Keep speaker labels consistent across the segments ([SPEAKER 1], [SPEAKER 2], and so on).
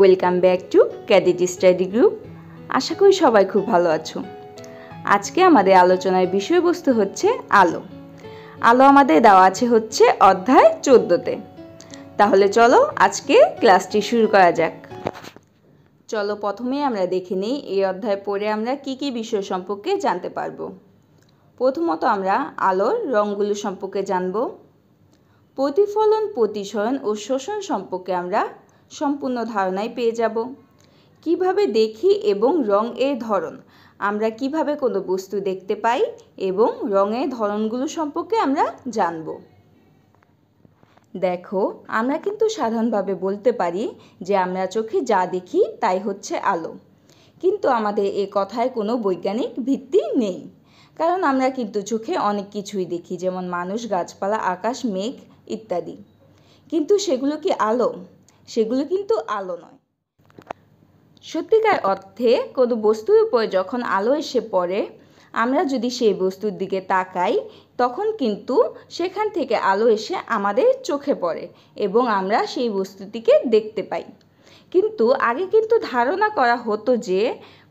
[SPEAKER 1] Welcome back to cadet study group আশা করি সবাই খুব ভালো আছো আজকে আমাদের আলোচনার বিষয়বস্তু হচ্ছে আলো আলো আমাদের দেওয়া আছে হচ্ছে অধ্যায় চোদ্দোতে তাহলে চলো আজকে ক্লাসটি শুরু করা যাক চলো প্রথমে আমরা দেখে নিই এই অধ্যায় পড়ে আমরা কি কি বিষয় সম্পর্কে জানতে পারবো প্রথমত আমরা আলোর রঙগুলো সম্পর্কে জানব প্রতিফলন প্রতিসরণ ও শোষণ সম্পর্কে আমরা সম্পূর্ণ ধারণাই পেয়ে যাব কিভাবে দেখি এবং রং এর ধরন আমরা কিভাবে কোনো বস্তু দেখতে পাই এবং রঙের ধরনগুলো সম্পর্কে আমরা জানব দেখো আমরা কিন্তু সাধারণভাবে বলতে পারি যে আমরা চোখে যা দেখি তাই হচ্ছে আলো কিন্তু আমাদের এ কথায় কোনো বৈজ্ঞানিক ভিত্তি নেই কারণ আমরা কিন্তু চোখে অনেক কিছুই দেখি যেমন মানুষ গাছপালা আকাশ মেঘ ইত্যাদি কিন্তু সেগুলো কি আলো সেগুলো কিন্তু আলো নয় সত্যিকার অর্থে কোনো বস্তুর উপর যখন আলো এসে পড়ে আমরা যদি সেই বস্তুর দিকে তাকাই তখন কিন্তু সেখান থেকে আলো এসে আমাদের চোখে পড়ে এবং আমরা সেই বস্তুটিকে দেখতে পাই কিন্তু আগে কিন্তু ধারণা করা হতো যে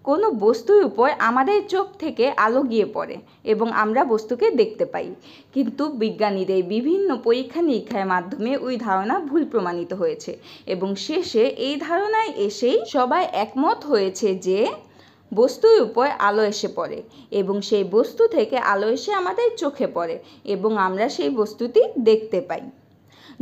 [SPEAKER 1] কোনো বস্তুর উপর আমাদের চোখ থেকে আলো গিয়ে পড়ে এবং আমরা বস্তুকে দেখতে পাই কিন্তু বিজ্ঞানীদের বিভিন্ন পরীক্ষা নিরীক্ষার মাধ্যমে ওই ধারণা ভুল প্রমাণিত হয়েছে এবং শেষে এই ধারণায় এসেই সবাই একমত হয়েছে যে বস্তুর উপর আলো এসে পড়ে এবং সেই বস্তু থেকে আলো এসে আমাদের চোখে পড়ে এবং আমরা সেই বস্তুটি দেখতে পাই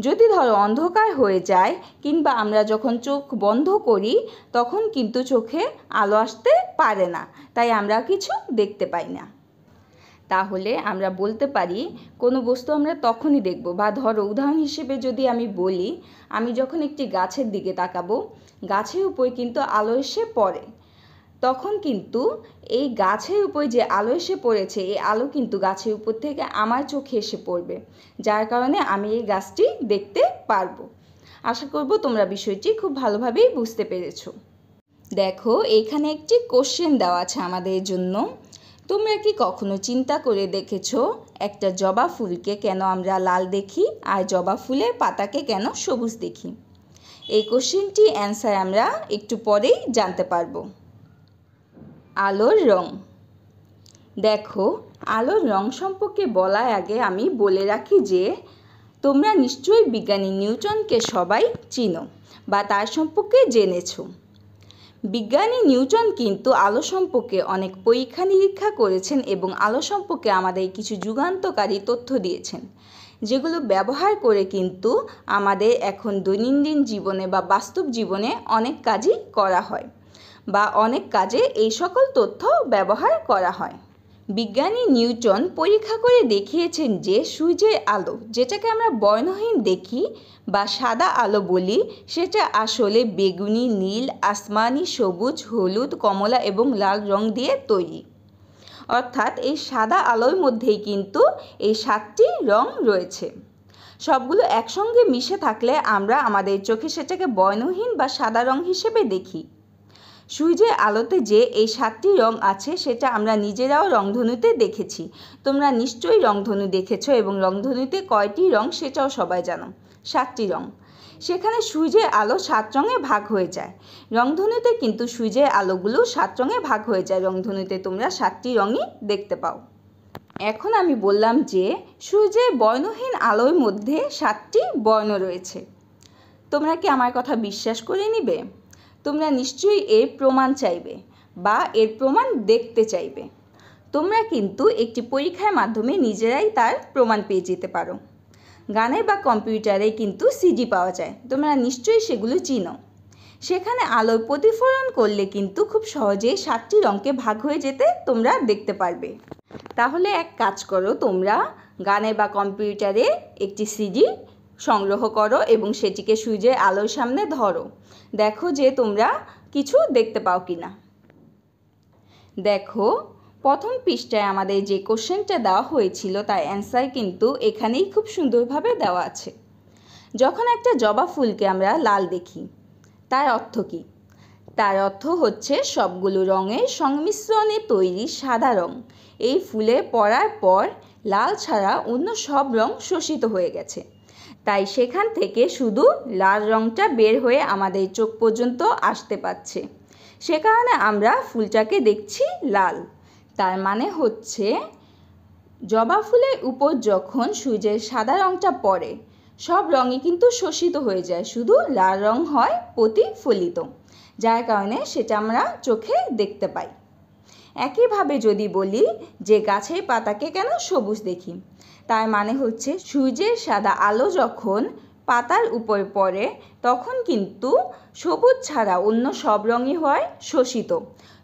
[SPEAKER 1] যদি ধরো অন্ধকার হয়ে যায় কিংবা আমরা যখন চোখ বন্ধ করি তখন কিন্তু চোখে আলো আসতে পারে না তাই আমরা কিছু দেখতে পাই না তাহলে আমরা বলতে পারি কোনো বস্তু আমরা তখনই দেখব বা ধরো উদাহরণ হিসেবে যদি আমি বলি আমি যখন একটি গাছের দিকে তাকাবো গাছের উপরে কিন্তু আলো এসে পড়ে তখন কিন্তু এই গাছের উপর যে আলো এসে পড়েছে এই আলো কিন্তু গাছের উপর থেকে আমার চোখে এসে পড়বে যার কারণে আমি এই গাছটি দেখতে পারবো আশা করব তোমরা বিষয়টি খুব ভালোভাবেই বুঝতে পেরেছো দেখো এখানে একটি কোশ্চেন দেওয়া আছে আমাদের জন্য তোমরা কি কখনো চিন্তা করে দেখেছো একটা জবা ফুলকে কেন আমরা লাল দেখি আর জবা ফুলের পাতাকে কেন সবুজ দেখি এই কোশ্চেনটি অ্যান্সার আমরা একটু পরেই জানতে পারবো আলোর রং দেখো আলোর রং সম্পর্কে বলার আগে আমি বলে রাখি যে তোমরা নিশ্চয়ই বিজ্ঞানী নিউটনকে সবাই চিনো বা তার সম্পর্কে জেনেছ বিজ্ঞানী নিউটন কিন্তু আলো সম্পর্কে অনেক পরীক্ষা নিরীক্ষা করেছেন এবং আলো সম্পর্কে আমাদের কিছু যুগান্তকারী তথ্য দিয়েছেন যেগুলো ব্যবহার করে কিন্তু আমাদের এখন দৈনন্দিন জীবনে বা বাস্তব জীবনে অনেক কাজই করা হয় বা অনেক কাজে এই সকল তথ্য ব্যবহার করা হয় বিজ্ঞানী নিউটন পরীক্ষা করে দেখিয়েছেন যে সূর্যের আলো যেটাকে আমরা বর্ণহীন দেখি বা সাদা আলো বলি সেটা আসলে বেগুনি নীল আসমানি সবুজ হলুদ কমলা এবং লাল রং দিয়ে তৈরি অর্থাৎ এই সাদা আলোর মধ্যেই কিন্তু এই সাতটি রং রয়েছে সবগুলো একসঙ্গে মিশে থাকলে আমরা আমাদের চোখে সেটাকে বর্ণহীন বা সাদা রং হিসেবে দেখি সূর্যের আলোতে যে এই সাতটি রং আছে সেটা আমরা নিজেরাও রংধনুতে দেখেছি তোমরা নিশ্চয়ই রংধনু দেখেছ এবং রংধনুতে কয়টি রং সেটাও সবাই জানো সাতটি রং সেখানে সূর্যের আলো সাত রঙে ভাগ হয়ে যায় রংধনুতে কিন্তু সূর্যের আলোগুলো সাত রঙে ভাগ হয়ে যায় রংধনুতে তোমরা সাতটি রঙই দেখতে পাও এখন আমি বললাম যে সূর্যের বর্ণহীন আলোর মধ্যে সাতটি বর্ণ রয়েছে তোমরা কি আমার কথা বিশ্বাস করে নিবে তোমরা নিশ্চয়ই এর প্রমাণ চাইবে বা এর প্রমাণ দেখতে চাইবে তোমরা কিন্তু একটি পরীক্ষার মাধ্যমে নিজেরাই তার প্রমাণ পেয়ে যেতে পারো গানে বা কম্পিউটারে কিন্তু সিডি পাওয়া যায় তোমরা নিশ্চয়ই সেগুলো চিনো সেখানে আলোর প্রতিফলন করলে কিন্তু খুব সহজেই সাতটি রঙকে ভাগ হয়ে যেতে তোমরা দেখতে পারবে তাহলে এক কাজ করো তোমরা গানে বা কম্পিউটারে একটি সিডি সংগ্রহ করো এবং সেটিকে সূর্যের আলোর সামনে ধরো দেখো যে তোমরা কিছু দেখতে পাও কি না দেখো প্রথম পৃষ্ঠায় আমাদের যে কোশ্চেনটা দেওয়া হয়েছিল তার অ্যান্সার কিন্তু এখানেই খুব সুন্দরভাবে দেওয়া আছে যখন একটা জবা ফুলকে আমরা লাল দেখি তার অর্থ কী তার অর্থ হচ্ছে সবগুলো রঙের সংমিশ্রণে তৈরি সাদা রং এই ফুলে পড়ার পর লাল ছাড়া অন্য সব রং শোষিত হয়ে গেছে তাই সেখান থেকে শুধু লাল রঙটা বের হয়ে আমাদের চোখ পর্যন্ত আসতে পারছে সে কারণে আমরা ফুলটাকে দেখছি লাল তার মানে হচ্ছে জবা ফুলের উপর যখন সূর্যের সাদা রঙটা পড়ে সব রঙই কিন্তু শোষিত হয়ে যায় শুধু লাল রং হয় প্রতিফলিত যার কারণে সেটা আমরা চোখে দেখতে পাই একইভাবে যদি বলি যে গাছের পাতাকে কেন সবুজ দেখি তার মানে হচ্ছে সূর্যের সাদা আলো যখন পাতার উপর পড়ে তখন কিন্তু সবুজ ছাড়া অন্য সব রঙই হয় শোষিত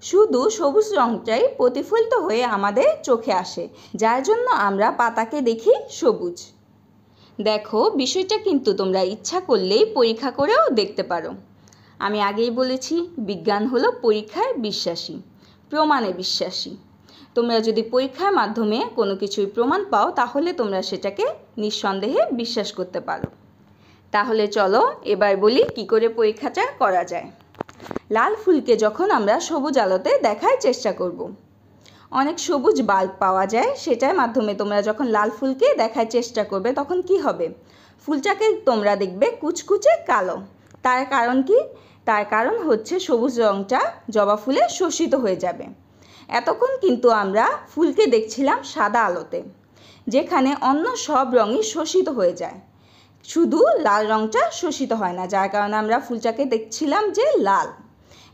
[SPEAKER 1] শুধু সবুজ রঙটাই প্রতিফলিত হয়ে আমাদের চোখে আসে যার জন্য আমরা পাতাকে দেখি সবুজ দেখো বিষয়টা কিন্তু তোমরা ইচ্ছা করলেই পরীক্ষা করেও দেখতে পারো আমি আগেই বলেছি বিজ্ঞান হলো পরীক্ষায় বিশ্বাসী প্রমাণে বিশ্বাসী তোমরা যদি পরীক্ষার মাধ্যমে কোনো কিছুই প্রমাণ পাও তাহলে তোমরা সেটাকে নিঃসন্দেহে বিশ্বাস করতে পারো তাহলে চলো এবার বলি কি করে পরীক্ষাটা করা যায় লাল ফুলকে যখন আমরা সবুজ আলোতে দেখার চেষ্টা করব। অনেক সবুজ বাল্ব পাওয়া যায় সেটার মাধ্যমে তোমরা যখন লাল ফুলকে দেখার চেষ্টা করবে তখন কি হবে ফুলটাকে তোমরা দেখবে কুচকুচে কালো তার কারণ কি তার কারণ হচ্ছে সবুজ রঙটা জবা ফুলে শোষিত হয়ে যাবে এতক্ষণ কিন্তু আমরা ফুলকে দেখছিলাম সাদা আলোতে যেখানে অন্য সব রঙই শোষিত হয়ে যায় শুধু লাল রঙটা শোষিত হয় না যার কারণে আমরা ফুলটাকে দেখছিলাম যে লাল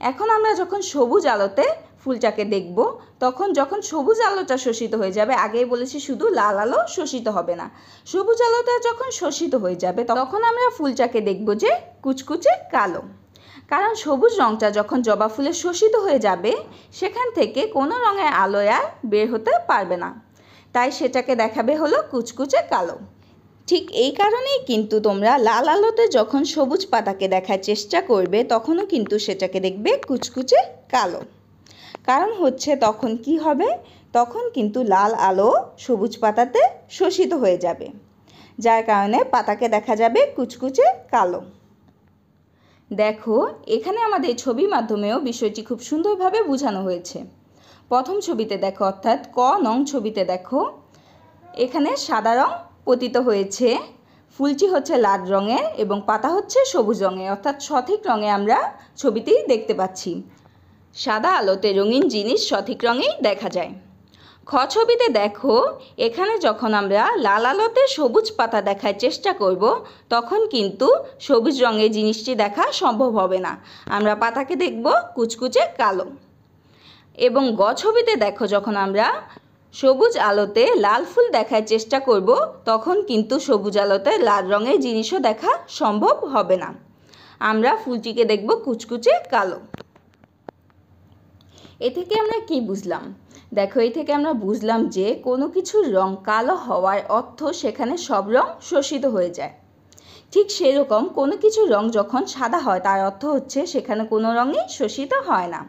[SPEAKER 1] এখন আমরা যখন সবুজ আলোতে ফুলটাকে দেখব তখন যখন সবুজ আলোটা শোষিত হয়ে যাবে আগেই বলেছি শুধু লাল আলো শোষিত হবে না সবুজ আলোটা যখন শোষিত হয়ে যাবে তখন আমরা ফুলটাকে দেখব যে কুচকুচে কালো কারণ সবুজ রঙটা যখন জবা ফুলে শোষিত হয়ে যাবে সেখান থেকে কোনো রঙের আলোয় আর বের হতে পারবে না তাই সেটাকে দেখাবে হলো কুচকুচে কালো ঠিক এই কারণেই কিন্তু তোমরা লাল আলোতে যখন সবুজ পাতাকে দেখার চেষ্টা করবে তখনও কিন্তু সেটাকে দেখবে কুচকুচে কালো কারণ হচ্ছে তখন কি হবে তখন কিন্তু লাল আলো সবুজ পাতাতে শোষিত হয়ে যাবে যার কারণে পাতাকে দেখা যাবে কুচকুচে কালো দেখো এখানে আমাদের ছবির মাধ্যমেও বিষয়টি খুব সুন্দরভাবে বোঝানো হয়েছে প্রথম ছবিতে দেখো অর্থাৎ ক নং ছবিতে দেখো এখানে সাদা রং পতিত হয়েছে ফুলটি হচ্ছে লাল রঙের এবং পাতা হচ্ছে সবুজ রঙের অর্থাৎ সঠিক রঙে আমরা ছবিতেই দেখতে পাচ্ছি সাদা আলোতে রঙিন জিনিস সঠিক রঙেই দেখা যায় খছবিতে দেখো এখানে যখন আমরা লাল আলোতে সবুজ পাতা দেখার চেষ্টা করব তখন কিন্তু সবুজ রঙের জিনিসটি দেখা সম্ভব হবে না আমরা পাতাকে দেখব কুচকুচে কালো এবং গছবিতে ছবিতে দেখো যখন আমরা সবুজ আলোতে লাল ফুল দেখার চেষ্টা করব তখন কিন্তু সবুজ আলোতে লাল রঙের জিনিসও দেখা সম্ভব হবে না আমরা ফুলটিকে দেখব কুচকুচে কালো এ থেকে আমরা কি বুঝলাম দেখো এই থেকে আমরা বুঝলাম যে কোনো কিছুর রং কালো হওয়ার অর্থ সেখানে সব রং শোষিত হয়ে যায় ঠিক সেরকম কোনো কিছু রং যখন সাদা হয় তার অর্থ হচ্ছে সেখানে কোনো রঙই শোষিত হয় না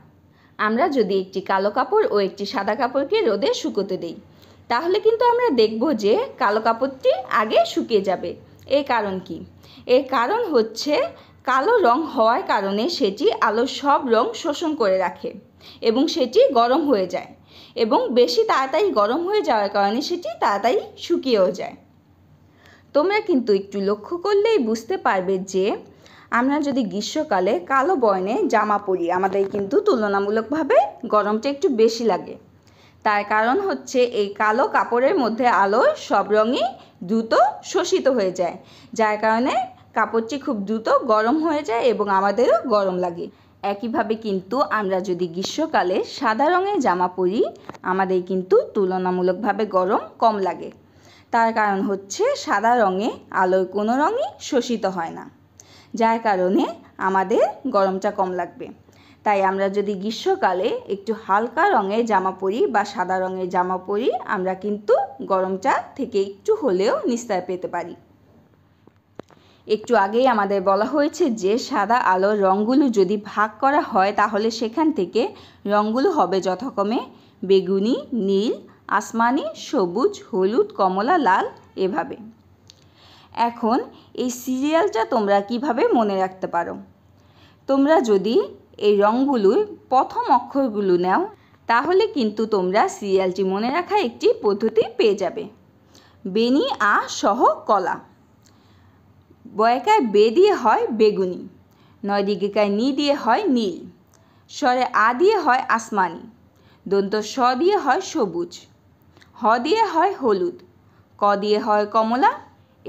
[SPEAKER 1] আমরা যদি একটি কালো কাপড় ও একটি সাদা কাপড়কে রোদে শুকোতে দিই তাহলে কিন্তু আমরা দেখব যে কালো কাপড়টি আগে শুকিয়ে যাবে এ কারণ কি এর কারণ হচ্ছে কালো রং হওয়ার কারণে সেটি আলোর সব রং শোষণ করে রাখে এবং সেটি গরম হয়ে যায় এবং বেশি তাড়াতাড়ি গরম হয়ে যাওয়ার কারণে সেটি তাড়াতাড়ি শুকিয়েও যায় তোমরা কিন্তু একটু লক্ষ্য করলেই বুঝতে পারবে যে আমরা যদি গ্রীষ্মকালে কালো বয়নে জামা পরি আমাদের কিন্তু তুলনামূলকভাবে গরমটা একটু বেশি লাগে তার কারণ হচ্ছে এই কালো কাপড়ের মধ্যে আলো সব রঙই দ্রুত শোষিত হয়ে যায় যার কারণে কাপড়টি খুব দ্রুত গরম হয়ে যায় এবং আমাদেরও গরম লাগে একইভাবে কিন্তু আমরা যদি গ্রীষ্মকালে সাদা রঙের জামা পরি আমাদের কিন্তু তুলনামূলকভাবে গরম কম লাগে তার কারণ হচ্ছে সাদা রঙে আলোয় কোনো রঙই শোষিত হয় না যার কারণে আমাদের গরমটা কম লাগবে তাই আমরা যদি গ্রীষ্মকালে একটু হালকা রঙের জামা পরি বা সাদা রঙের জামা পরি আমরা কিন্তু গরমটা থেকে একটু হলেও নিস্তার পেতে পারি একটু আগেই আমাদের বলা হয়েছে যে সাদা আলোর রঙগুলো যদি ভাগ করা হয় তাহলে সেখান থেকে রঙগুলো হবে যথাক্রমে বেগুনি নীল আসমানি সবুজ হলুদ কমলা লাল এভাবে এখন এই সিরিয়ালটা তোমরা কিভাবে মনে রাখতে পারো তোমরা যদি এই রঙগুলোর প্রথম অক্ষরগুলো নাও তাহলে কিন্তু তোমরা সিরিয়ালটি মনে রাখা একটি পদ্ধতি পেয়ে যাবে বেনি আ সহ কলা বয়কায় বে দিয়ে হয় বেগুনি নয় দিগিকায় নি দিয়ে হয় নীল স্বরে আ দিয়ে হয় আসমানি দন্ত স দিয়ে হয় সবুজ হ দিয়ে হয় হলুদ ক দিয়ে হয় কমলা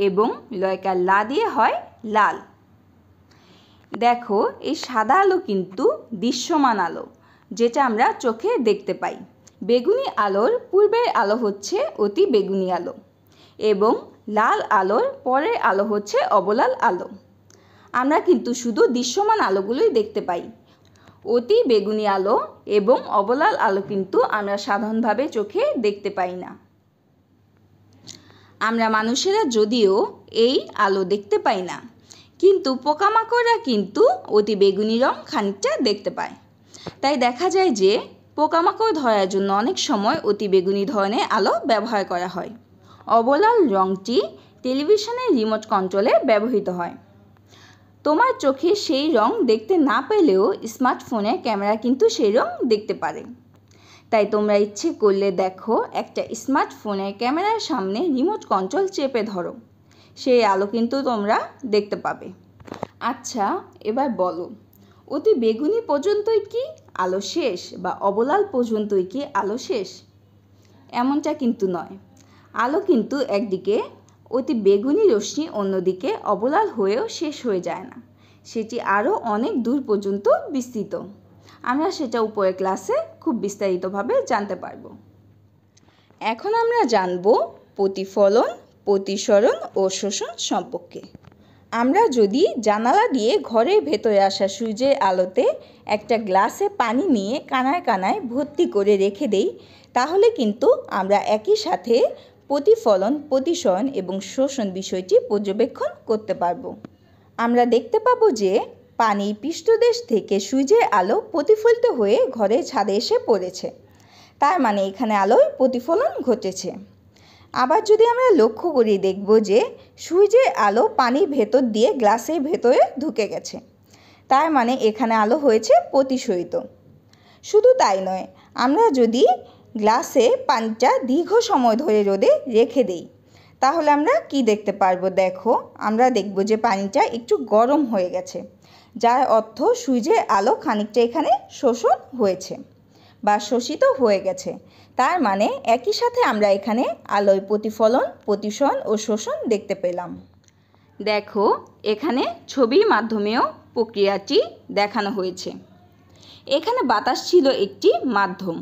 [SPEAKER 1] এবং লয়কার লা দিয়ে হয় লাল দেখো এই সাদা আলো কিন্তু দৃশ্যমান আলো যেটা আমরা চোখে দেখতে পাই বেগুনি আলোর পূর্বের আলো হচ্ছে অতি বেগুনি আলো এবং লাল আলোর পরের আলো হচ্ছে অবলাল আলো আমরা কিন্তু শুধু দৃশ্যমান আলোগুলোই দেখতে পাই অতি বেগুনি আলো এবং অবলাল আলো কিন্তু আমরা সাধারণভাবে চোখে দেখতে পাই না আমরা মানুষেরা যদিও এই আলো দেখতে পাই না কিন্তু পোকামাকড়রা কিন্তু অতি বেগুনি রং খানিকটা দেখতে পায় তাই দেখা যায় যে পোকামাকড় ধরার জন্য অনেক সময় অতি বেগুনি ধরনের আলো ব্যবহার করা হয় অবলাল রঙটি টেলিভিশনের রিমোট কন্ট্রোলে ব্যবহৃত হয় তোমার চোখে সেই রং দেখতে না পেলেও স্মার্টফোনে ক্যামেরা কিন্তু সেই রং দেখতে পারে তাই তোমরা ইচ্ছে করলে দেখো একটা স্মার্টফোনে ক্যামেরার সামনে রিমোট কন্ট্রোল চেপে ধরো সেই আলো কিন্তু তোমরা দেখতে পাবে আচ্ছা এবার বলো অতি বেগুনি পর্যন্তই কি আলো শেষ বা অবলাল পর্যন্তই কি আলো শেষ এমনটা কিন্তু নয় আলো কিন্তু একদিকে অতি বেগুনি রশ্মি অন্যদিকে অবলাল হয়েও শেষ হয়ে যায় না সেটি আরও অনেক দূর পর্যন্ত বিস্তৃত আমরা সেটা উপরের ক্লাসে খুব বিস্তারিতভাবে জানতে পারব এখন আমরা জানব প্রতিফলন প্রতিসরণ ও শোষণ সম্পর্কে আমরা যদি জানালা দিয়ে ঘরের ভেতরে আসা সূর্যের আলোতে একটা গ্লাসে পানি নিয়ে কানায় কানায় ভর্তি করে রেখে দেই তাহলে কিন্তু আমরা একই সাথে প্রতিফলন প্রতিশয়ন এবং শোষণ বিষয়টি পর্যবেক্ষণ করতে পারব আমরা দেখতে পাব যে পানি পৃষ্ঠদেশ থেকে সূর্যের আলো প্রতিফলিত হয়ে ঘরে ছাদে এসে পড়েছে তার মানে এখানে আলোয় প্রতিফলন ঘটেছে আবার যদি আমরা লক্ষ্য করি দেখব যে সূর্যের আলো পানির ভেতর দিয়ে গ্লাসের ভেতরে ঢুকে গেছে তার মানে এখানে আলো হয়েছে প্রতিসরিত শুধু তাই নয় আমরা যদি গ্লাসে পানিটা দীর্ঘ সময় ধরে রোদে রেখে দেই তাহলে আমরা কি দেখতে পারবো দেখো আমরা দেখব যে পানিটা একটু গরম হয়ে গেছে যার অর্থ সুইজের আলো খানিকটা এখানে শোষণ হয়েছে বা শোষিত হয়ে গেছে তার মানে একই সাথে আমরা এখানে আলোয় প্রতিফলন প্রতিসন ও শোষণ দেখতে পেলাম দেখো এখানে ছবির মাধ্যমেও প্রক্রিয়াটি দেখানো হয়েছে এখানে বাতাস ছিল একটি মাধ্যম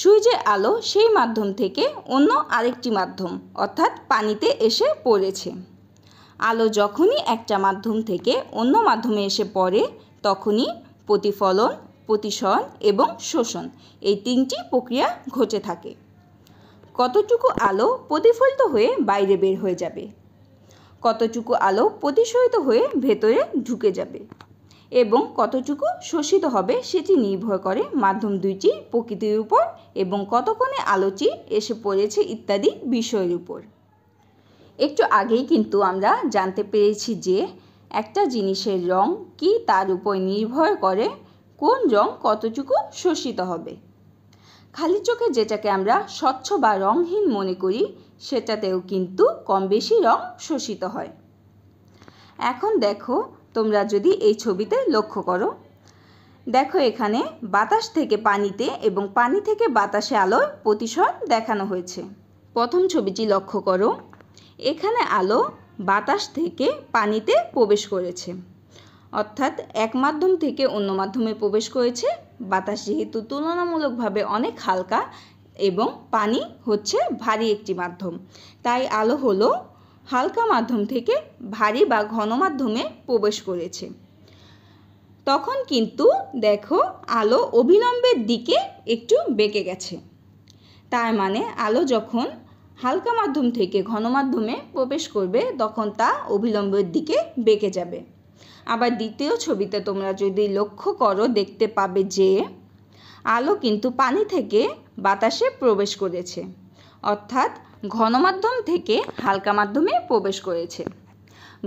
[SPEAKER 1] সূর্যের আলো সেই মাধ্যম থেকে অন্য আরেকটি মাধ্যম অর্থাৎ পানিতে এসে পড়েছে আলো যখনই একটা মাধ্যম থেকে অন্য মাধ্যমে এসে পড়ে তখনই প্রতিফলন প্রতিসরণ এবং শোষণ এই তিনটি প্রক্রিয়া ঘটে থাকে কতটুকু আলো প্রতিফলিত হয়ে বাইরে বের হয়ে যাবে কতটুকু আলো প্রতিশোধিত হয়ে ভেতরে ঢুকে যাবে এবং কতটুকু শোষিত হবে সেটি নির্ভর করে মাধ্যম দুইটি প্রকৃতির উপর এবং কতক্ষণে আলোচি এসে পড়েছে ইত্যাদি বিষয়ের উপর একটু আগেই কিন্তু আমরা জানতে পেরেছি যে একটা জিনিসের রং কি তার উপর নির্ভর করে কোন রং কতটুকু শোষিত হবে খালি চোখে যেটাকে আমরা স্বচ্ছ বা রংহীন মনে করি সেটাতেও কিন্তু কম বেশি রং শোষিত হয় এখন দেখো তোমরা যদি এই ছবিতে লক্ষ্য করো দেখো এখানে বাতাস থেকে পানিতে এবং পানি থেকে বাতাসে আলোর প্রতিশোধ দেখানো হয়েছে প্রথম ছবিটি লক্ষ্য করো এখানে আলো বাতাস থেকে পানিতে প্রবেশ করেছে অর্থাৎ এক মাধ্যম থেকে অন্য মাধ্যমে প্রবেশ করেছে বাতাস যেহেতু তুলনামূলকভাবে অনেক হালকা এবং পানি হচ্ছে ভারী একটি মাধ্যম তাই আলো হলো হালকা মাধ্যম থেকে ভারী বা ঘন মাধ্যমে প্রবেশ করেছে তখন কিন্তু দেখো আলো অভিলম্বের দিকে একটু বেঁকে গেছে তার মানে আলো যখন হালকা মাধ্যম থেকে ঘন মাধ্যমে প্রবেশ করবে তখন তা অভিলম্বের দিকে বেঁকে যাবে আবার দ্বিতীয় ছবিতে তোমরা যদি লক্ষ্য করো দেখতে পাবে যে আলো কিন্তু পানি থেকে বাতাসে প্রবেশ করেছে অর্থাৎ ঘন মাধ্যম থেকে হালকা মাধ্যমে প্রবেশ করেছে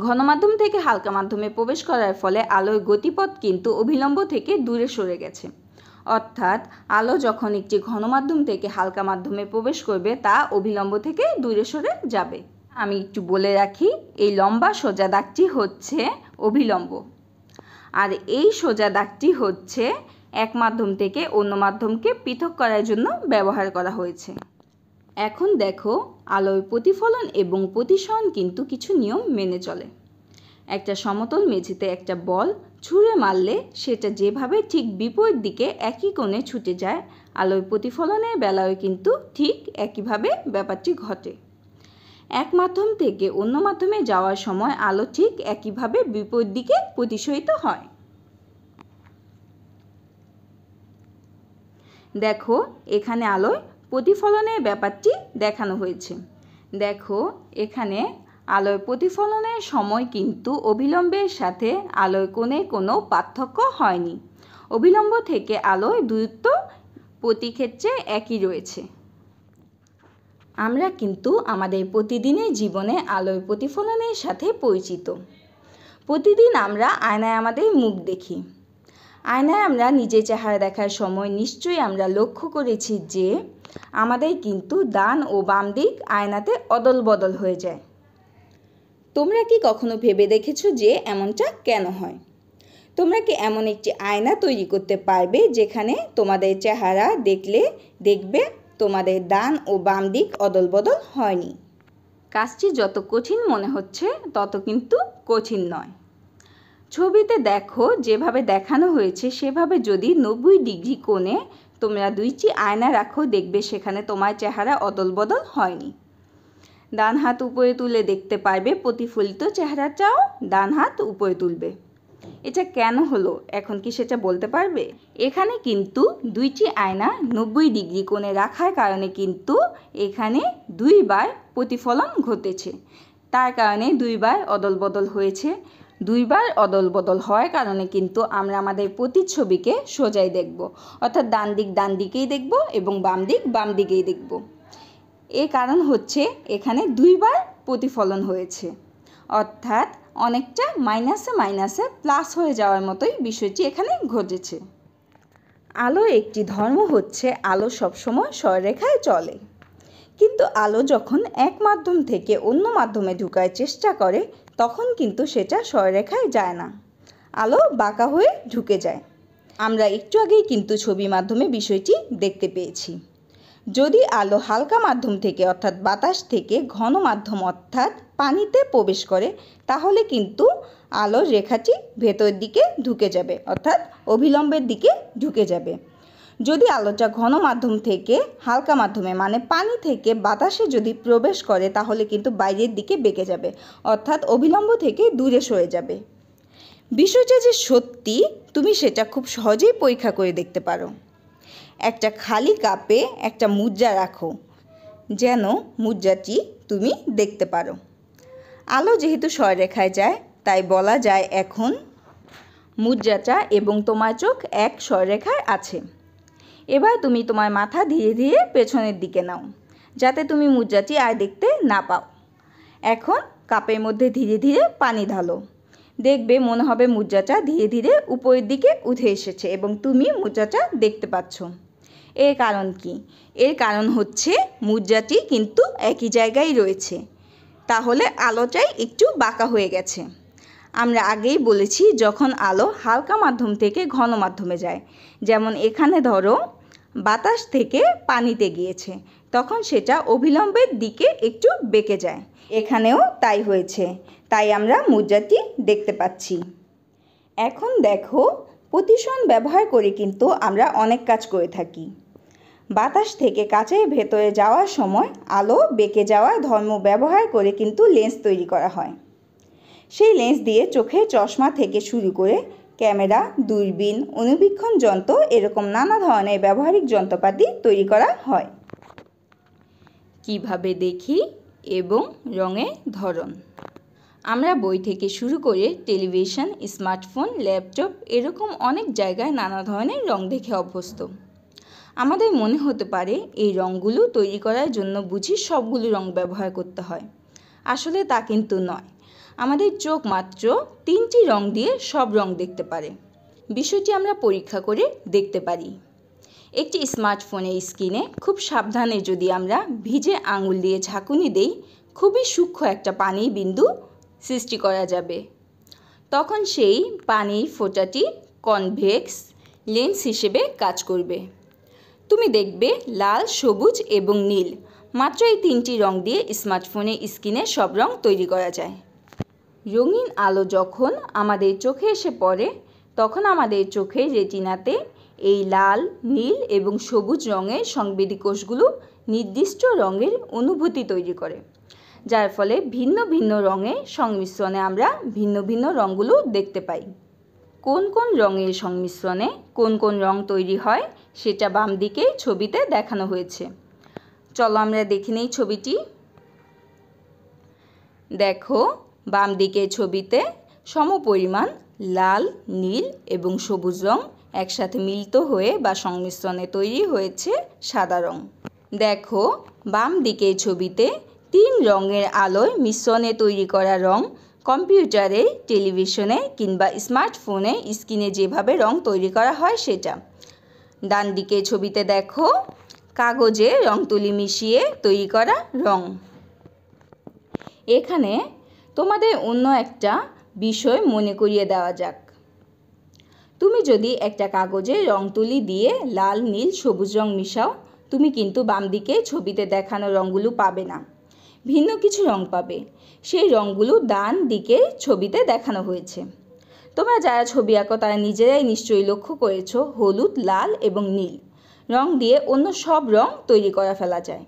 [SPEAKER 1] ঘনমাধ্যম থেকে হালকা মাধ্যমে প্রবেশ করার ফলে আলোর গতিপথ কিন্তু অভিলম্ব থেকে দূরে সরে গেছে অর্থাৎ আলো যখন একটি ঘনমাধ্যম থেকে হালকা মাধ্যমে প্রবেশ করবে তা অভিলম্ব থেকে দূরে সরে যাবে আমি একটু বলে রাখি এই লম্বা সোজা দাগটি হচ্ছে অভিলম্ব আর এই সোজা দাগটি হচ্ছে এক মাধ্যম থেকে অন্য মাধ্যমকে পৃথক করার জন্য ব্যবহার করা হয়েছে এখন দেখো আলোয় প্রতিফলন এবং প্রতিসরণ কিন্তু কিছু নিয়ম মেনে চলে একটা সমতল মেঝেতে একটা বল ছুঁড়ে মারলে সেটা যেভাবে ঠিক বিপরীত দিকে একই কোণে ছুটে যায় আলোয় প্রতিফলনের বেলায় কিন্তু ঠিক একইভাবে ব্যাপারটি ঘটে এক মাধ্যম থেকে অন্য মাধ্যমে যাওয়ার সময় আলো ঠিক একইভাবে বিপরীত দিকে প্রতিসরিত হয় দেখো এখানে আলোয় প্রতিফলনের ব্যাপারটি দেখানো হয়েছে দেখো এখানে আলোয় প্রতিফলনের সময় কিন্তু অবিলম্বের সাথে আলোয় কোণে কোনো পার্থক্য হয়নি অবিলম্ব থেকে আলোয় দূরত্ব প্রতি ক্ষেত্রে একই রয়েছে আমরা কিন্তু আমাদের প্রতিদিনের জীবনে আলোয় প্রতিফলনের সাথে পরিচিত প্রতিদিন আমরা আয়নায় আমাদের মুখ দেখি আয়নায় আমরা নিজের চেহারা দেখার সময় নিশ্চয়ই আমরা লক্ষ্য করেছি যে আমাদের কিন্তু ডান ও বাম দিক আয়নাতে অদল বদল হয়ে যায় তোমরা কি কখনো ভেবে দেখেছো যে এমনটা কেন হয় তোমরা কি এমন একটি আয়না তৈরি করতে পারবে যেখানে তোমাদের চেহারা দেখলে দেখবে তোমাদের ডান ও বাম দিক অদল বদল হয়নি কাজটি যত কঠিন মনে হচ্ছে তত কিন্তু কঠিন নয় ছবিতে দেখো যেভাবে দেখানো হয়েছে সেভাবে যদি নব্বই ডিগ্রি কোণে তোমরা দুইটি আয়না রাখো দেখবে সেখানে তোমার চেহারা অদল বদল হয়নি ডান হাত উপরে তুলে দেখতে পারবে প্রতিফলিত চেহারাটাও ডান হাত উপরে তুলবে এটা কেন হলো এখন কি সেটা বলতে পারবে এখানে কিন্তু দুইটি আয়না নব্বই ডিগ্রি কোণে রাখার কারণে কিন্তু এখানে দুইবার প্রতিফলন ঘটেছে তার কারণে দুইবার অদল বদল হয়েছে দুইবার অদল বদল হওয়ার কারণে কিন্তু আমরা আমাদের প্রতিচ্ছবিকে সোজাই দেখব অর্থাৎ ডান দিক ডান দিকেই দেখব এবং বাম দিক বাম দিকেই দেখব এ কারণ হচ্ছে এখানে দুইবার প্রতিফলন হয়েছে অর্থাৎ অনেকটা মাইনাসে মাইনাসে প্লাস হয়ে যাওয়ার মতোই বিষয়টি এখানে ঘটেছে আলো একটি ধর্ম হচ্ছে আলো সবসময় স্বরেখায় চলে কিন্তু আলো যখন এক মাধ্যম থেকে অন্য মাধ্যমে ঢুকার চেষ্টা করে তখন কিন্তু সেটা সরেখায় যায় না আলো বাঁকা হয়ে ঢুকে যায় আমরা একটু আগেই কিন্তু ছবির মাধ্যমে বিষয়টি দেখতে পেয়েছি যদি আলো হালকা মাধ্যম থেকে অর্থাৎ বাতাস থেকে ঘন মাধ্যম অর্থাৎ পানিতে প্রবেশ করে তাহলে কিন্তু আলোর রেখাটি ভেতরের দিকে ঢুকে যাবে অর্থাৎ অভিলম্বের দিকে ঢুকে যাবে যদি আলোটা ঘন মাধ্যম থেকে হালকা মাধ্যমে মানে পানি থেকে বাতাসে যদি প্রবেশ করে তাহলে কিন্তু বাইরের দিকে বেঁকে যাবে অর্থাৎ অবিলম্ব থেকে দূরে সরে যাবে বিষয়টা যে সত্যি তুমি সেটা খুব সহজেই পরীক্ষা করে দেখতে পারো একটা খালি কাপে একটা মুদ্রা রাখো যেন মুদ্রাটি তুমি দেখতে পারো আলো যেহেতু স্বরেখায় যায় তাই বলা যায় এখন মুদ্রাটা এবং তোমার চোখ এক স্বরেখায় আছে এবার তুমি তোমার মাথা ধীরে ধীরে পেছনের দিকে নাও যাতে তুমি মুজ্জাটি আর দেখতে না পাও এখন কাপের মধ্যে ধীরে ধীরে পানি ঢালো দেখবে মনে হবে মুজ্জাটা ধীরে ধীরে উপরের দিকে উঠে এসেছে এবং তুমি মুদ্রাটা দেখতে পাচ্ছ এর কারণ কি এর কারণ হচ্ছে মুজ্জাটি কিন্তু একই জায়গায় রয়েছে তাহলে আলোটাই একটু বাঁকা হয়ে গেছে আমরা আগেই বলেছি যখন আলো হালকা মাধ্যম থেকে ঘন মাধ্যমে যায় যেমন এখানে ধরো বাতাস থেকে পানিতে গিয়েছে তখন সেটা অভিলম্বের দিকে একটু বেঁকে যায় এখানেও তাই হয়েছে তাই আমরা মুদ্রাটি দেখতে পাচ্ছি এখন দেখো প্রতিসন ব্যবহার করে কিন্তু আমরা অনেক কাজ করে থাকি বাতাস থেকে কাচের ভেতরে যাওয়ার সময় আলো বেঁকে যাওয়া ধর্ম ব্যবহার করে কিন্তু লেন্স তৈরি করা হয় সেই লেন্স দিয়ে চোখের চশমা থেকে শুরু করে ক্যামেরা দূরবীন অনুবীক্ষণ যন্ত্র এরকম নানা ধরনের ব্যবহারিক যন্ত্রপাতি তৈরি করা হয় কিভাবে দেখি এবং রঙের ধরন আমরা বই থেকে শুরু করে টেলিভিশন স্মার্টফোন ল্যাপটপ এরকম অনেক জায়গায় নানা ধরনের রং দেখে অভ্যস্ত আমাদের মনে হতে পারে এই রঙগুলো তৈরি করার জন্য বুঝি সবগুলো রং ব্যবহার করতে হয় আসলে তা কিন্তু নয় আমাদের চোখ মাত্র তিনটি রং দিয়ে সব রং দেখতে পারে বিষয়টি আমরা পরীক্ষা করে দেখতে পারি একটি স্মার্টফোনের স্ক্রিনে খুব সাবধানে যদি আমরা ভিজে আঙুল দিয়ে ঝাঁকুনি দেই খুবই সূক্ষ্ম একটা পানি বিন্দু সৃষ্টি করা যাবে তখন সেই পানির ফোটাটি কনভেক্স লেন্স হিসেবে কাজ করবে তুমি দেখবে লাল সবুজ এবং নীল মাত্র এই তিনটি রং দিয়ে স্মার্টফোনে স্ক্রিনে সব রং তৈরি করা যায় রঙিন আলো যখন আমাদের চোখে এসে পড়ে তখন আমাদের চোখের রেটিনাতে এই লাল নীল এবং সবুজ রঙের সংবেদী কোষগুলো নির্দিষ্ট রঙের অনুভূতি তৈরি করে যার ফলে ভিন্ন ভিন্ন রঙের সংমিশ্রণে আমরা ভিন্ন ভিন্ন রঙগুলো দেখতে পাই কোন কোন রঙের সংমিশ্রণে কোন কোন রং তৈরি হয় সেটা বাম দিকে ছবিতে দেখানো হয়েছে চলো আমরা দেখে নেই ছবিটি দেখো বাম দিকে ছবিতে সমপরিমাণ লাল নীল এবং সবুজ রং একসাথে মিলিত হয়ে বা সংমিশ্রণে তৈরি হয়েছে সাদা রং দেখো বাম দিকে ছবিতে তিন রঙের আলোয় মিশ্রণে তৈরি করা রং কম্পিউটারে টেলিভিশনে কিংবা স্মার্টফোনে স্ক্রিনে যেভাবে রং তৈরি করা হয় সেটা ডান দিকে ছবিতে দেখো কাগজে রং তুলি মিশিয়ে তৈরি করা রং এখানে তোমাদের অন্য একটা বিষয় মনে করিয়ে দেওয়া যাক তুমি যদি একটা কাগজে রং তুলি দিয়ে লাল নীল সবুজ রং মিশাও তুমি কিন্তু বাম দিকে ছবিতে দেখানো রঙগুলো পাবে না ভিন্ন কিছু রং পাবে সেই রঙগুলো ডান দিকে ছবিতে দেখানো হয়েছে তোমরা যারা ছবি আঁকো তারা নিজেরাই নিশ্চয়ই লক্ষ্য করেছ হলুদ লাল এবং নীল রং দিয়ে অন্য সব রং তৈরি করা ফেলা যায়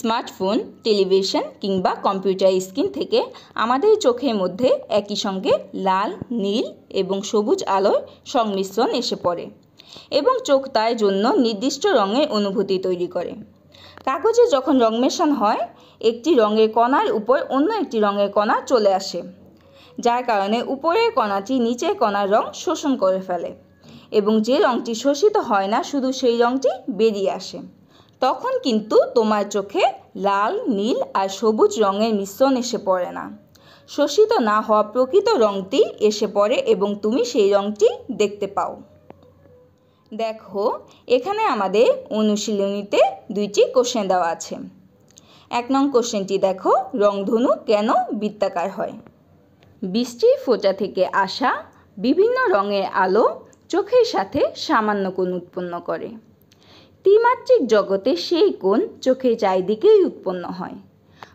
[SPEAKER 1] স্মার্টফোন টেলিভিশন কিংবা কম্পিউটার স্ক্রিন থেকে আমাদের চোখের মধ্যে একই সঙ্গে লাল নীল এবং সবুজ আলোর সংমিশ্রণ এসে পড়ে এবং চোখ তাই জন্য নির্দিষ্ট রঙের অনুভূতি তৈরি করে কাগজে যখন রং মেশান হয় একটি রঙের কণার উপর অন্য একটি রঙের কণা চলে আসে যার কারণে উপরের কণাটি নিচের কণার রং শোষণ করে ফেলে এবং যে রঙটি শোষিত হয় না শুধু সেই রঙটি বেরিয়ে আসে তখন কিন্তু তোমার চোখে লাল নীল আর সবুজ রঙের মিশ্রণ এসে পড়ে না শোষিত না হওয়া প্রকৃত রঙটি এসে পড়ে এবং তুমি সেই রঙটি দেখতে পাও দেখো এখানে আমাদের অনুশীলনীতে দুইটি কোশ্চেন দেওয়া আছে এক নং কোশ্চেনটি দেখো রংধনু কেন বৃত্তাকার হয় বৃষ্টির ফোঁচা থেকে আসা বিভিন্ন রঙের আলো চোখের সাথে সামান্য কোণ উৎপন্ন করে ত্রিমাত্রিক জগতে সেই কোণ চোখের চারিদিকেই উৎপন্ন হয়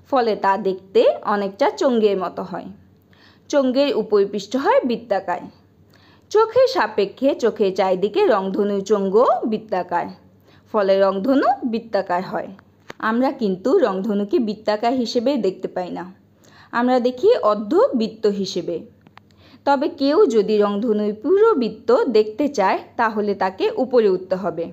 [SPEAKER 1] ফলে তা দেখতে অনেকটা চঙ্গের মতো হয় চঙ্গের উপরিপৃষ্ঠ হয় বৃত্তাকায় চোখের সাপেক্ষে চোখের চারিদিকে রংধনু চঙ্গ বৃত্তাকার ফলে রংধনু বৃত্তাকার হয় আমরা কিন্তু রংধনুকে বৃত্তাকার হিসেবে দেখতে পাই না আমরা দেখি অর্ধ বৃত্ত হিসেবে তবে কেউ যদি রংধনুর পুরো বৃত্ত দেখতে চায় তাহলে তাকে উপরে উঠতে হবে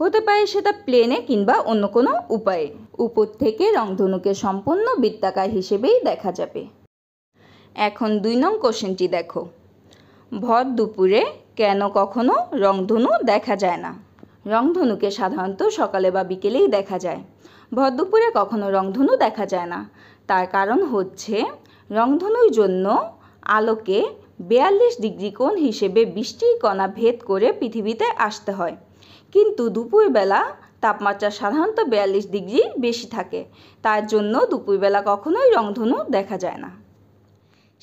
[SPEAKER 1] হতে পারে সেটা প্লেনে কিংবা অন্য কোনো উপায়ে উপর থেকে রংধনুকে সম্পূর্ণ বৃত্তাকার হিসেবেই দেখা যাবে এখন দুই নং কোশ্চেনটি দেখো ভর দুপুরে কেন কখনো রংধনু দেখা যায় না রংধনুকে সাধারণত সকালে বা বিকেলেই দেখা যায় ভর দুপুরে কখনো রংধনু দেখা যায় না তার কারণ হচ্ছে রংধনুর জন্য আলোকে বেয়াল্লিশ ডিগ্রি কোণ হিসেবে বৃষ্টির কণা ভেদ করে পৃথিবীতে আসতে হয় কিন্তু দুপুরবেলা তাপমাত্রা সাধারণত বিয়াল্লিশ ডিগ্রি বেশি থাকে তার জন্য দুপুরবেলা কখনোই রংধনু দেখা যায় না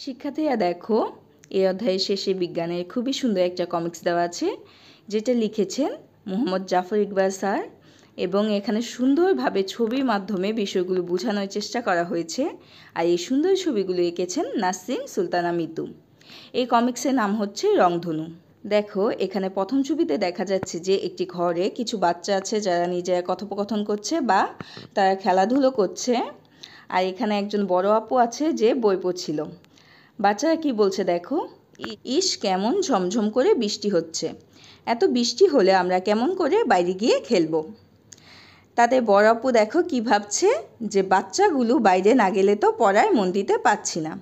[SPEAKER 1] শিক্ষার্থীরা দেখো এই অধ্যায়ের শেষে বিজ্ঞানের খুবই সুন্দর একটা কমিক্স দেওয়া আছে যেটা লিখেছেন মোহাম্মদ জাফর ইকবাল স্যার এবং এখানে সুন্দরভাবে ছবির মাধ্যমে বিষয়গুলো বোঝানোর চেষ্টা করা হয়েছে আর এই সুন্দর ছবিগুলো এঁকেছেন নাসিম সুলতানা মিতু এই কমিক্সের নাম হচ্ছে রংধনু দেখো এখানে প্রথম ছবিতে দেখা যাচ্ছে যে একটি ঘরে কিছু বাচ্চা আছে যারা নিজেরা কথোপকথন করছে বা তারা খেলাধুলো করছে আর এখানে একজন বড় আপু আছে যে বই পড়ছিল বাচ্চারা কি বলছে দেখো ইস কেমন ঝমঝম করে বৃষ্টি হচ্ছে এত বৃষ্টি হলে আমরা কেমন করে বাইরে গিয়ে খেলবো তাতে বড় আপু দেখো কি ভাবছে যে বাচ্চাগুলো বাইরে না গেলে তো পড়ায় মন দিতে পারছি না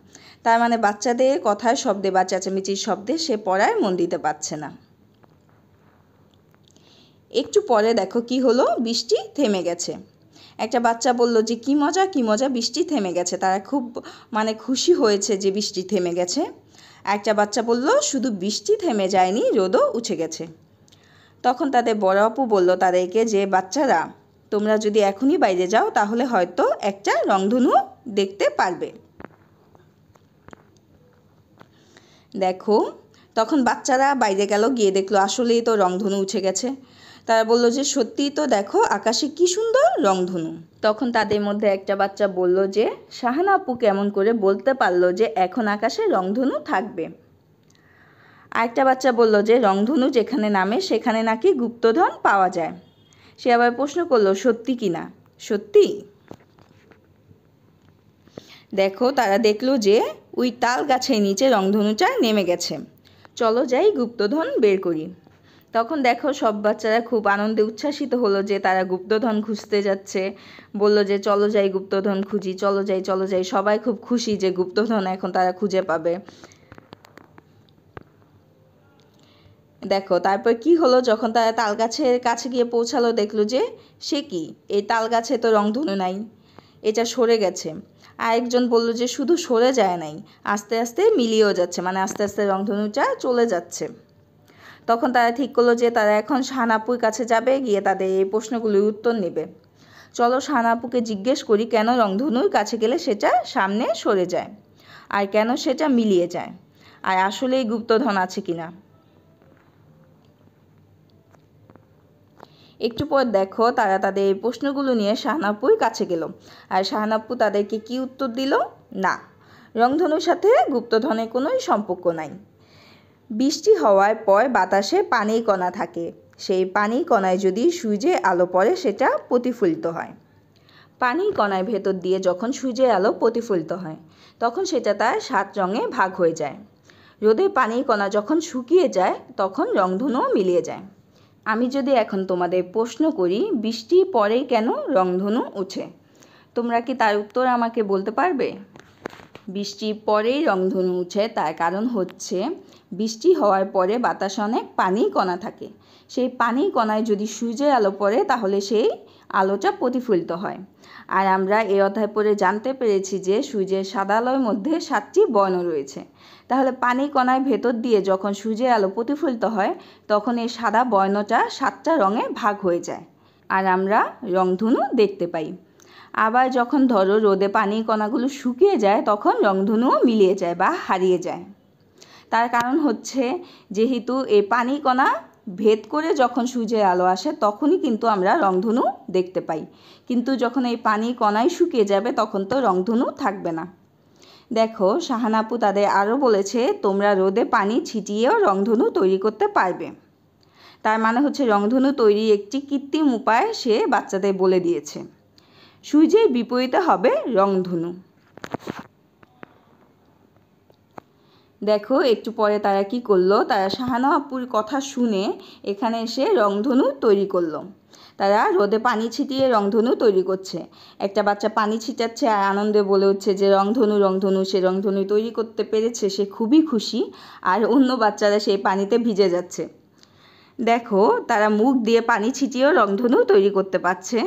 [SPEAKER 1] তার মানে বাচ্চাদের কথায় শব্দে বা চেঁচামেচির শব্দে সে পড়ায় মন দিতে পারছে না একটু পরে দেখো কি হলো বৃষ্টি থেমে গেছে একটা বাচ্চা বলল যে কি মজা কি মজা বৃষ্টি থেমে গেছে তারা খুব মানে খুশি হয়েছে যে বৃষ্টি থেমে গেছে একটা বাচ্চা বলল শুধু বৃষ্টি থেমে যায়নি রোদও উঠে গেছে তখন তাদের বড় আপু বলল তাদেরকে যে বাচ্চারা তোমরা যদি এখনই বাইরে যাও তাহলে হয়তো একটা রংধনু দেখতে পারবে দেখো তখন বাচ্চারা বাইরে গেল গিয়ে দেখলো আসলেই তো রংধনু উঠে গেছে তারা বলল যে সত্যিই তো দেখো আকাশে কি সুন্দর রংধনু তখন তাদের মধ্যে একটা বাচ্চা বলল যে শাহানা আপু কেমন করে বলতে পারলো যে এখন আকাশে রংধনু থাকবে আরেকটা বাচ্চা বলল যে রংধনু যেখানে নামে সেখানে নাকি গুপ্তধন পাওয়া যায় সে আবার প্রশ্ন করলো সত্যি কি না সত্যি দেখো তারা দেখলো যে ওই তাল গাছের নিচে রংধনুটা নেমে গেছে চলো যাই গুপ্তধন বের করি তখন দেখো সব বাচ্চারা খুব আনন্দে উচ্ছ্বাসিত হলো যে তারা গুপ্তধন খুঁজতে যাচ্ছে বলল যে চলো যাই গুপ্তধন খুঁজি চলো যাই চলো যাই সবাই খুব খুশি যে গুপ্তধন এখন তারা খুঁজে পাবে দেখো তারপর কি হলো যখন তারা তাল গাছের কাছে গিয়ে পৌঁছালো দেখলো যে সে কি এই তাল গাছে তো রংধনু নাই এটা সরে গেছে আরেকজন বললো যে শুধু সরে যায় নাই আস্তে আস্তে মিলিয়েও যাচ্ছে মানে আস্তে আস্তে রংধনুটা চলে যাচ্ছে তখন তারা ঠিক করলো যে তারা এখন শাহানাপুর কাছে যাবে গিয়ে তাদের এই প্রশ্নগুলির উত্তর নেবে চলো শাহানাপুকে জিজ্ঞেস করি কেন রংধনুর কাছে গেলে সেটা সামনে সরে যায় আর কেন সেটা মিলিয়ে যায় আর আসলেই গুপ্তধন আছে কিনা একটু পর দেখো তারা তাদের এই প্রশ্নগুলো নিয়ে শাহনাপুর কাছে গেল আর শাহনাপু তাদেরকে কি উত্তর দিল না রংধনুর সাথে গুপ্তধনের কোনো সম্পর্ক নাই বৃষ্টি হওয়ার পর বাতাসে পানি কণা থাকে সেই পানি কণায় যদি সূর্যের আলো পড়ে সেটা প্রতিফলিত হয় পানি কণার ভেতর দিয়ে যখন সূর্যের আলো প্রতিফলিত হয় তখন সেটা তার সাত রঙে ভাগ হয়ে যায় রোদে পানি কণা যখন শুকিয়ে যায় তখন রংধনু মিলিয়ে যায় আমি যদি এখন তোমাদের প্রশ্ন করি বৃষ্টি পরে কেন রংধনু উঠে তোমরা কি তার উত্তর আমাকে বলতে পারবে বৃষ্টি পরেই রংধনু উঠে তার কারণ হচ্ছে বৃষ্টি হওয়ার পরে বাতাসে অনেক পানি কণা থাকে সেই পানি কণায় যদি সূর্যের আলো পড়ে তাহলে সেই আলোটা প্রতিফলিত হয় আর আমরা এই অধ্যায় পড়ে জানতে পেরেছি যে সূর্যের সাদা আলোর মধ্যে সাতটি বর্ণ রয়েছে তাহলে পানি কণায় ভেতর দিয়ে যখন সূর্যের আলো প্রতিফলিত হয় তখন এই সাদা বর্ণটা সাতটা রঙে ভাগ হয়ে যায় আর আমরা রংধনু দেখতে পাই আবার যখন ধরো রোদে পানি কণাগুলো শুকিয়ে যায় তখন রংধনুও মিলিয়ে যায় বা হারিয়ে যায় তার কারণ হচ্ছে যেহেতু এই পানি কণা ভেদ করে যখন সূর্যের আলো আসে তখনই কিন্তু আমরা রংধনু দেখতে পাই কিন্তু যখন এই পানি কণায় শুকিয়ে যাবে তখন তো রংধনু থাকবে না দেখো শাহানাপু তাদের আরও বলেছে তোমরা রোদে পানি ছিটিয়েও রংধনু তৈরি করতে পারবে তার মানে হচ্ছে রংধনু তৈরি একটি কৃত্রিম উপায় সে বাচ্চাদের বলে দিয়েছে সূর্যের বিপরীতে হবে রংধনু দেখো একটু পরে তারা কি করলো তারা শাহানা আপুর কথা শুনে এখানে এসে রংধনু তৈরি করলো তারা রোদে পানি ছিটিয়ে রংধনু তৈরি করছে একটা বাচ্চা পানি ছিটাচ্ছে আর আনন্দে বলে হচ্ছে যে রংধনু রংধনু সে রংধনু তৈরি করতে পেরেছে সে খুবই খুশি আর অন্য বাচ্চারা সেই পানিতে ভিজে যাচ্ছে দেখো তারা মুখ দিয়ে পানি ছিটিয়েও রংধনু তৈরি করতে পারছে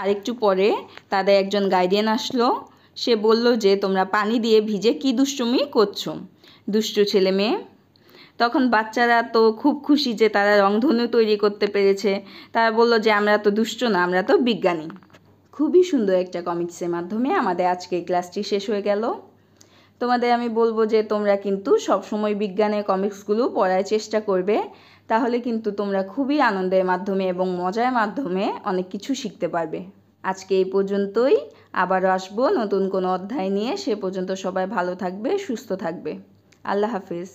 [SPEAKER 1] আর একটু পরে তাদের একজন গাইডিয়ান আসলো সে বলল যে তোমরা পানি দিয়ে ভিজে কী দুষ্টুমি করছো দুষ্ট ছেলে মেয়ে তখন বাচ্চারা তো খুব খুশি যে তারা রংধনু তৈরি করতে পেরেছে তারা বলল যে আমরা তো দুষ্ট না আমরা তো বিজ্ঞানী খুবই সুন্দর একটা কমিক্সের মাধ্যমে আমাদের আজকে ক্লাসটি শেষ হয়ে গেল তোমাদের আমি বলবো যে তোমরা কিন্তু সবসময় বিজ্ঞানের কমিক্সগুলো পড়ার চেষ্টা করবে তাহলে কিন্তু তোমরা খুবই আনন্দের মাধ্যমে এবং মজার মাধ্যমে অনেক কিছু শিখতে পারবে আজকে এই পর্যন্তই আবারও আসবো নতুন কোনো অধ্যায় নিয়ে সে পর্যন্ত সবাই ভালো থাকবে সুস্থ থাকবে আল্লাহ হাফিজ